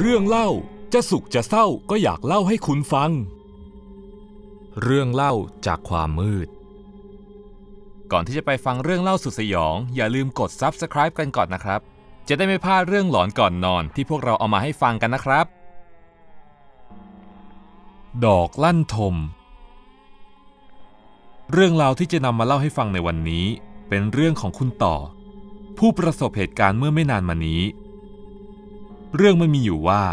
เรื่องเล่าจะสุขจะเศร้าก็อยากเล่าให้คุณฟัง เรื่องเล่าจากความมืด ก่อนที่จะไปฟังเรื่องเล่าสุดสยอง อย่าลืมกด Subscribe กันก่อนนะครับ จะได้ไม่พลาดเรื่องหลอนก่อนนอนที่พวกเราเอามาให้ฟังกันนะครับ ดอกลั่นทม เรื่องราวที่จะนำมาเล่าให้ฟังในวันนี้ เป็นเรื่องของคุณต่อ ผู้ประสบเหตุการณ์เมื่อไม่นานมานี้เรื่องมันมีอยู่ว่า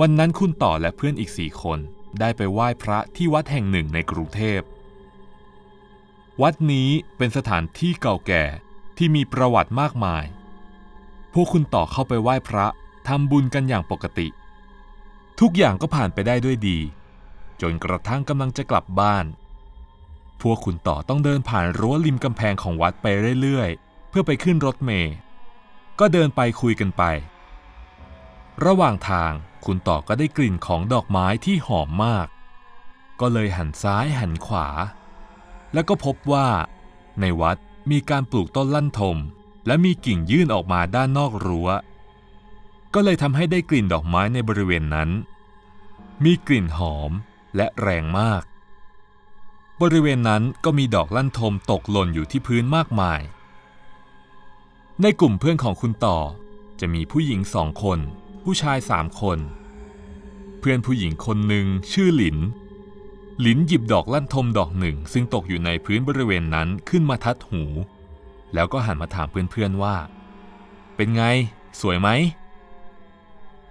วันนั้นคุณต่อและเพื่อนอีกสี่คนได้ไปไหว้พระที่วัดแห่งหนึ่งในกรุงเทพ วัดนี้เป็นสถานที่เก่าแก่ที่มีประวัติมากมาย พวกคุณต่อเข้าไปไหว้พระทำบุญกันอย่างปกติ ทุกอย่างก็ผ่านไปได้ด้วยดี จนกระทั่งกำลังจะกลับบ้าน พวกคุณต่อต้องเดินผ่านรั้วริมกำแพงของวัดไปเรื่อยๆเพื่อไปขึ้นรถเมล์ก็เดินไปคุยกันไประหว่างทางคุณต่อก็ได้กลิ่นของดอกไม้ที่หอมมาก ก็เลยหันซ้ายหันขวา แล้วก็พบว่า ในวัดมีการปลูกต้นลั่นทม และมีกิ่งยื่นออกมาด้านนอกรัว้วก็เลยทำให้ได้กลิ่นดอกไม้ในบริเวณนั้น มีกลิ่นหอมและแรงมาก บริเวณนั้นก็มีดอกลั่นทมตกหล่นอยู่ที่พื้นมากมาย ในกลุ่มเพื่อนของคุณต่อจะมีผู้หญิงสองคนผู้ชายสามคน เพื่อนผู้หญิงคนหนึ่งชื่อหลิน หลินหยิบดอกลั่นทมดอกหนึ่ง ซึ่งตกอยู่ในพื้นบริเวณนั้นขึ้นมาทัดหู แล้วก็หันมาถามเพื่อนๆว่า เป็นไง สวยไหม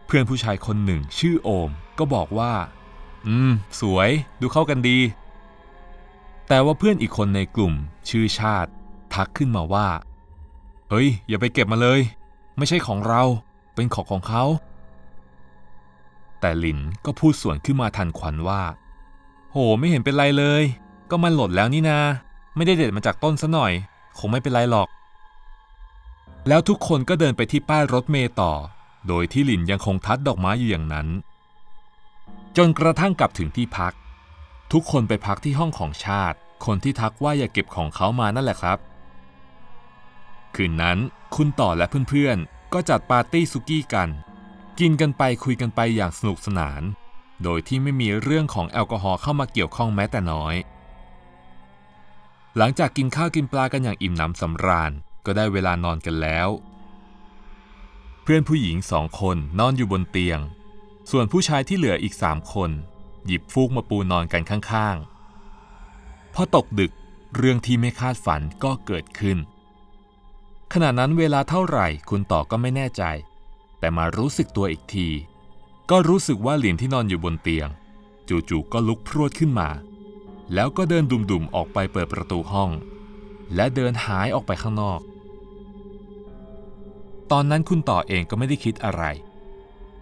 เพื่อนผู้ชายคนหนึ่งชื่อโอมก็บอกว่า อืม สวย ดูเข้ากันดี แต่ว่าเพื่อนอีกคนในกลุ่มชื่อชาติ ทักขึ้นมาว่าเฮ้ย อย่าไปเก็บมาเลย ไม่ใช่ของเราเป็นของของเขา แต่หลินก็พูดสวนขึ้นมาทันควันว่า โหไม่เห็นเป็นไรเลย ก็มันหล่นแล้วนี่นา ไม่ได้เด็ดมาจากต้นซะหน่อย คงไม่เป็นไรหรอก แล้วทุกคนก็เดินไปที่ป้ายรถเมย์ต่อ โดยที่หลินยังคงทัดดอกไม้อยู่อย่างนั้น จนกระทั่งกลับถึงที่พัก ทุกคนไปพักที่ห้องของชาติ คนที่ทักว่าอย่าเก็บของเขามานั่นแหละครับ คืนนั้น คุณต่อและเพื่อนๆก็จัดปาร์ตี้ซุกี้กัน กินกันไปคุยกันไปอย่างสนุกสนาน โดยที่ไม่มีเรื่องของแอลกอฮอล์เข้ามาเกี่ยวข้องแม้แต่น้อย หลังจากกินข้าว กินปลากันอย่างอิ่มหนำสำราญ ก็ได้เวลานอนกันแล้ว เพื่อนผู้หญิงสองคนนอนอยู่บนเตียง ส่วนผู้ชายที่เหลืออีกสามคน หยิบฟูกมาปูนอนกันข้างๆพอตกดึกเรื่องที่ไม่คาดฝันก็เกิดขึ้นขณะนั้นเวลาเท่าไหร่คุณต่อก็ไม่แน่ใจ แต่มารู้สึกตัวอีกที ก็รู้สึกว่าหลินที่นอนอยู่บนเตียง จู่ๆก็ลุกพรวดขึ้นมา แล้วก็เดินดุ่มๆออกไปเปิดประตูห้อง และเดินหายออกไปข้างนอก ตอนนั้นคุณต่อเองก็ไม่ได้คิดอะไร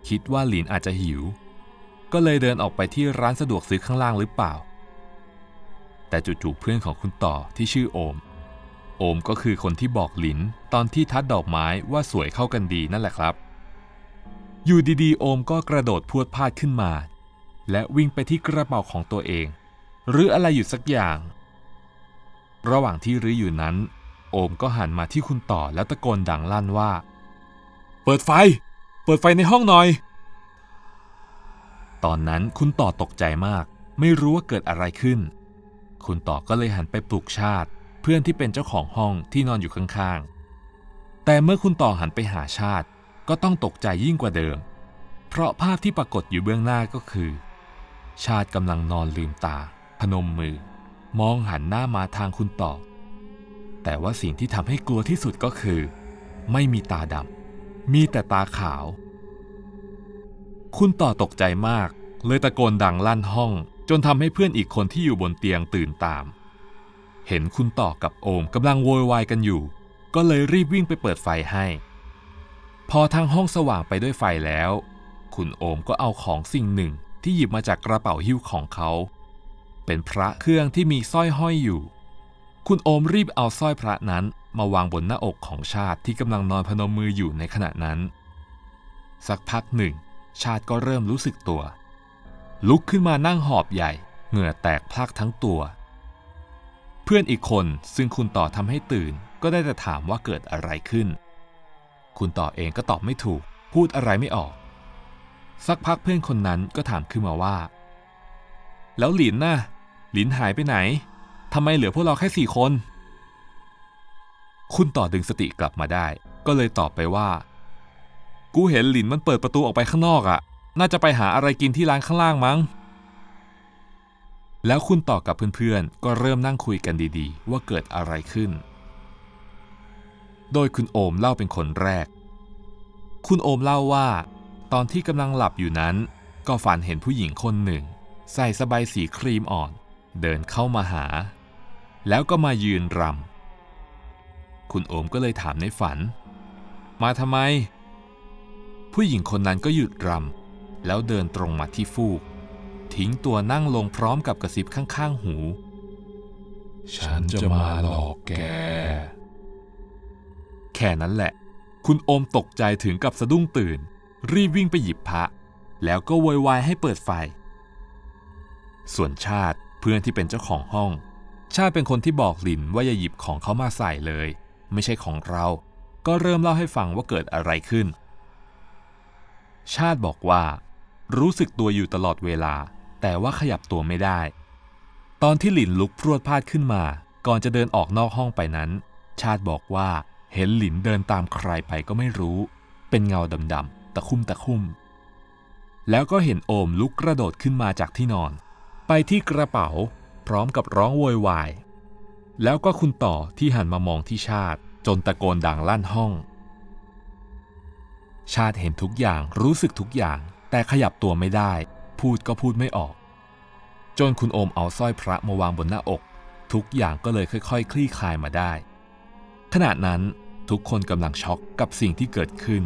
คิดว่าหลินอาจจะหิว ก็เลยเดินออกไปที่ร้านสะดวกซื้อข้างล่างหรือเปล่า แต่จู่ๆเพื่อนของคุณต่อที่ชื่อโอมโอมก็คือคนที่บอกหลินตอนที่ทัดดอกไม้ว่าสวยเข้ากันดีนั่นแหละครับ อยู่ดีๆ โอมก็กระโดดพวดพาดขึ้นมา และวิ่งไปที่กระเป๋าของตัวเอง หรืออะไรอยู่สักอย่าง ระหว่างที่รื้ออยู่นั้น โอมก็หันมาที่คุณต่อแล้วตะโกนดังลั่นว่า เปิดไฟ เปิดไฟในห้องหน่อย ตอนนั้นคุณต่อตกใจมาก ไม่รู้ว่าเกิดอะไรขึ้น คุณต่อก็เลยหันไปปลุกชาติพื่อนที่เป็นเจ้าของห้องที่นอนอยู่ข้างๆ แต่เมื่อคุณต่อหันไปหาชาติก็ต้องตกใจยิ่งกว่าเดิม เพราะภาพที่ปรากฏอยู่เบื้องหน้าก็คือ ชาติกำลังนอนลืมตาพนมมือ มองหันหน้ามาทางคุณต่อ แต่ว่าสิ่งที่ทำให้กลัวที่สุดก็คือ ไม่มีตาดำมีแต่ตาขาว คุณต่อตกใจมาก เลยตะโกนดังลั่นห้องจนทำให้เพื่อนอีกคนที่อยู่บนเตียงตื่นตามเห็นคุณต่อกับโอมกำลังโวยวายกันอยู่ ก็เลยรีบวิ่งไปเปิดไฟให้ พอทางห้องสว่างไปด้วยไฟแล้ว คุณโอมก็เอาของสิ่งหนึ่งที่หยิบมาจากกระเป๋าหิ้วของเขา เป็นพระเครื่องที่มีสร้อยห้อยอยู่ คุณโอมรีบเอาสร้อยพระนั้นมาวางบนหน้าอกของชาติที่กำลังนอนพนมมืออยู่ในขณะนั้น สักพักหนึ่งชาติก็เริ่มรู้สึกตัว ลุกขึ้นมานั่งหอบใหญ่ เหงื่อแตกพลักทั้งตัวเพื่อนอีกคนซึ่งคุณต่อทำให้ตื่นก็ได้แต่ถามว่าเกิดอะไรขึ้น คุณต่อเองก็ตอบไม่ถูก พูดอะไรไม่ออก สักพักเพื่อนคนนั้นก็ถามขึ้นมาว่า แล้วหลินนะ่ะ หลินหายไปไหนทำไมเหลือพวกเราแค่สี่คน คุณต่อดึงสติกลับมาได้ ก็เลยตอบไปว่า กูเห็นหลินมันเปิดประตูออกไปข้างนอกอะ่ะน่าจะไปหาอะไรกินที่ร้านข้างล่างมั้งแล้วคุณต่อกับเพื่อนๆก็เริ่มนั่งคุยกันดีๆว่าเกิดอะไรขึ้น โดยคุณโอมเล่าเป็นคนแรก คุณโอมเล่าว่า ตอนที่กำลังหลับอยู่นั้น ก็ฝันเห็นผู้หญิงคนหนึ่ง ใส่สบายสีครีมอ่อน เดินเข้ามาหา แล้วก็มายืนรำ คุณโอมก็เลยถามในฝัน มาทำไม ผู้หญิงคนนั้นก็หยุดรำแล้วเดินตรงมาที่ฟูกทิ้งตัวนั่งลงพร้อมกับกระซิบข้างๆ หู ฉันจะมาหลอกแก แค่นั้นแหละ คุณโอมตกใจถึงกับสะดุ้งตื่น รีบวิ่งไปหยิบพระ แล้วก็วอยวายให้เปิดไฟ ส่วนชาติเพื่อนที่เป็นเจ้าของห้อง ชาติเป็นคนที่บอกหลินว่าอย่าหยิบของเขามาใส่เลย ไม่ใช่ของเรา ก็เริ่มเล่าให้ฟังว่าเกิดอะไรขึ้น ชาติบอกว่า รู้สึกตัวอยู่ตลอดเวลาแต่ว่าขยับตัวไม่ได้ ตอนที่หลินลุกพรวดพลาดขึ้นมา ก่อนจะเดินออกนอกห้องไปนั้น ชาติบอกว่าเห็นหลิน เดินตามใครไปก็ไม่รู้ เป็นเงาดำๆตะคุ่มตะคุ่มแล้วก็เห็นโอมลุกกระโดดขึ้นมาจากที่นอน ไปที่กระเป๋าพร้อมกับร้องโวยวาย แล้วก็คุณต่อที่หันมามองที่ชาติ จนตะโกนดังลั่นห้อง ชาติเห็นทุกอย่างรู้สึกทุกอย่าง แต่ขยับตัวไม่ได้ พูดก็พูดไม่ออกจนคุณโอมเอาสร้อยพระมาวางบนหน้าอก ทุกอย่างก็เลยค่อย ๆคคลี่คลายมาได้ ขณะนั้นทุกคนกำลังช็อกกับสิ่งที่เกิดขึ้น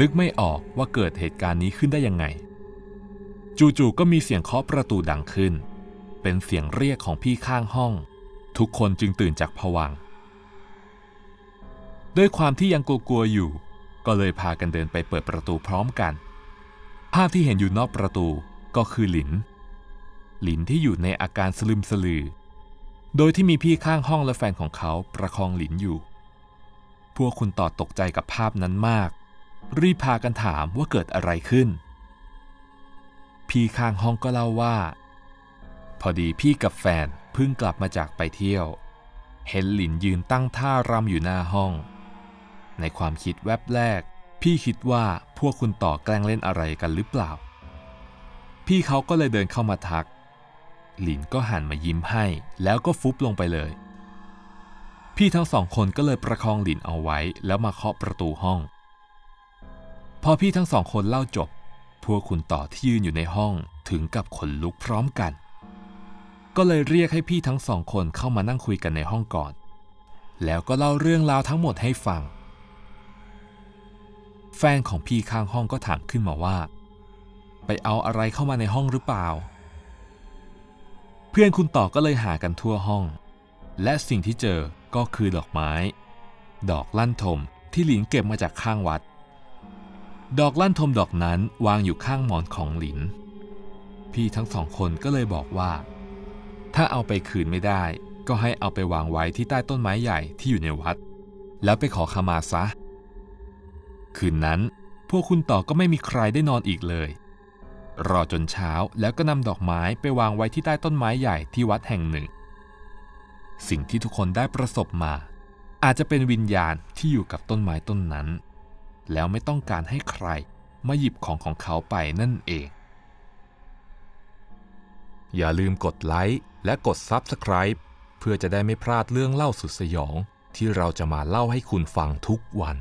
นึกไม่ออกว่าเกิดเหตุการณ์นี้ขึ้นได้ยังไง จู่ๆก็มีเสียงเคาะประตูดังขึ้น เป็นเสียงเรียกของพี่ข้างห้อง ทุกคนจึงตื่นจากผวังด้วยความที่ยังกลัวๆอยู่ ก็เลยพากันเดินไปเปิดประตูพร้อมกันภาพที่เห็นอยู่นอกประตูก็คือหลินหลินที่อยู่ในอาการสลึมสลือ โดยที่มีพี่ข้างห้องและแฟนของเขาประคองหลินอยู่ พวกคุณต่อตกใจกับภาพนั้นมาก รีบพากันถามว่าเกิดอะไรขึ้น พี่ข้างห้องก็เล่าว่า พอดีพี่กับแฟนเพิ่งกลับมาจากไปเที่ยว เห็นหลินยืนตั้งท่ารำอยู่หน้าห้อง ในความคิดแวบแรก พี่คิดว่าพวกคุณต่อแกล้งเล่นอะไรกันหรือเปล่า พี่เขาก็เลยเดินเข้ามาทักหลินก็หันมายิ้มให้แล้วก็ฟุบลงไปเลย พี่ทั้งสองคนก็เลยประคองหลินเอาไว้แล้วมาเคาะประตูห้อง พอพี่ทั้งสองคนเล่าจบ พวกคุณต่อที่ยืนอยู่ในห้องถึงกับขนลุกพร้อมกัน ก็เลยเรียกให้พี่ทั้งสองคนเข้ามานั่งคุยกันในห้องก่อน แล้วก็เล่าเรื่องราวทั้งหมดให้ฟัง แฟนของพี่ข้างห้องก็ถามขึ้นมาว่า ไปเอาอะไรเข้ามาในห้องหรือเปล่าพื่อนคุณต่อก็เลยหากันทั่วห้อง และสิ่งที่เจอก็คือดอกไม้ ดอกลั่นทมที่หลินเก็บมาจากข้างวัด ดอกลั่นทมดอกนั้นวางอยู่ข้างหมอนของหลิน พี่ทั้งสองคนก็เลยบอกว่า ถ้าเอาไปคืนไม่ได้ ก็ให้เอาไปวางไว้ที่ใต้ต้นไม้ใหญ่ที่อยู่ในวัด แล้วไปขอขมาซะคืนนั้น พวกคุณต่อก็ไม่มีใครได้นอนอีกเลยรอจนเช้าแล้วก็นำดอกไม้ไปวางไว้ที่ใต้ต้นไม้ใหญ่ที่วัดแห่งหนึ่ง สิ่งที่ทุกคนได้ประสบมาอาจจะเป็นวิญญาณที่อยู่กับต้นไม้ต้นนั้น แล้วไม่ต้องการให้ใครมาหยิบของของเขาไปนั่นเอง อย่าลืมกดไลค์และกด Subscribe เพื่อจะได้ไม่พลาดเรื่องเล่าสุดสยองที่เราจะมาเล่าให้คุณฟังทุกวัน